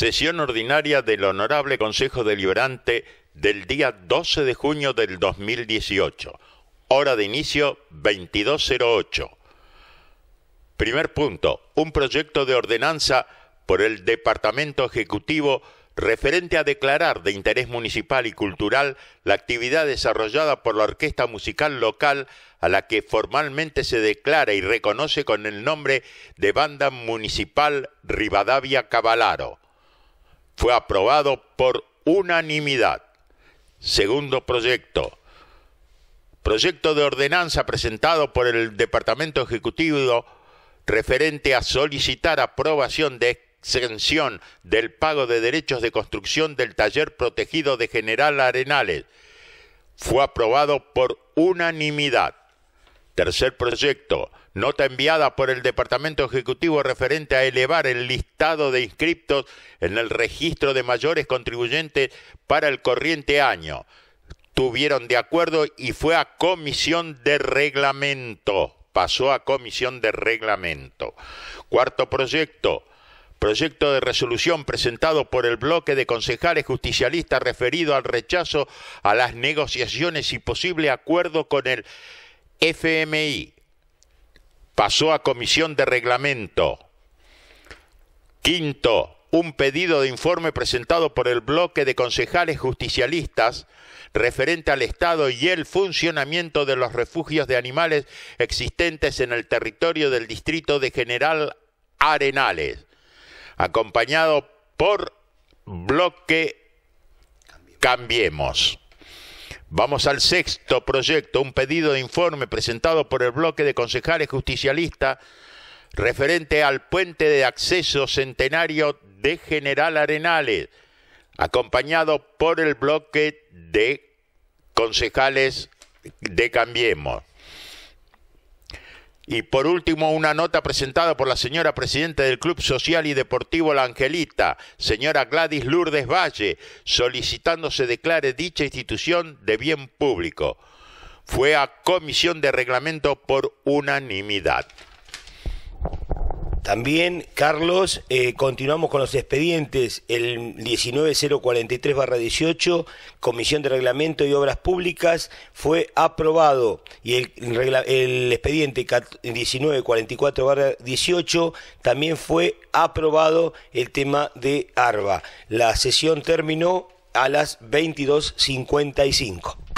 Sesión ordinaria del Honorable Consejo Deliberante del día 12 de junio del 2018. Hora de inicio 2208. Primer punto. Un proyecto de ordenanza por el Departamento Ejecutivo referente a declarar de interés municipal y cultural la actividad desarrollada por la Orquesta Musical Local a la que formalmente se declara y reconoce con el nombre de Banda Municipal Rivadavia Cavalaro fue aprobado por unanimidad. Segundo proyecto. Proyecto de ordenanza presentado por el Departamento Ejecutivo referente a solicitar aprobación de exención del pago de derechos de construcción del taller protegido de General Arenales. Fue aprobado por unanimidad. Tercer proyecto, nota enviada por el Departamento Ejecutivo referente a elevar el listado de inscriptos en el registro de mayores contribuyentes para el corriente año. Tuvieron de acuerdo y fue a comisión de reglamento. Pasó a comisión de reglamento. Cuarto proyecto, Proyecto de resolución presentado por el bloque de concejales justicialistas referido al rechazo a las negociaciones y posible acuerdo con el FMI pasó a comisión de reglamento. Quinto, un pedido de informe presentado por el bloque de concejales justicialistas referente al estado y el funcionamiento de los refugios de animales existentes en el territorio del distrito de General Arenales, acompañado por bloque Cambiemos. Vamos al sexto proyecto, un pedido de informe presentado por el bloque de concejales justicialistas referente al puente de acceso centenario de General Arenales, acompañado por el bloque de concejales de Cambiemos. Y por último, una nota presentada por la señora presidenta del Club Social y Deportivo La Angelita, señora Gladys Lourdes Valle, solicitando se declare dicha institución de bien público. Fue a comisión de reglamento por unanimidad. También, Carlos, eh, continuamos con los expedientes. El 19043-18, Comisión de Reglamento y Obras Públicas, fue aprobado. Y el, el expediente 1944-18 también fue aprobado el tema de ARBA. La sesión terminó a las 22.55.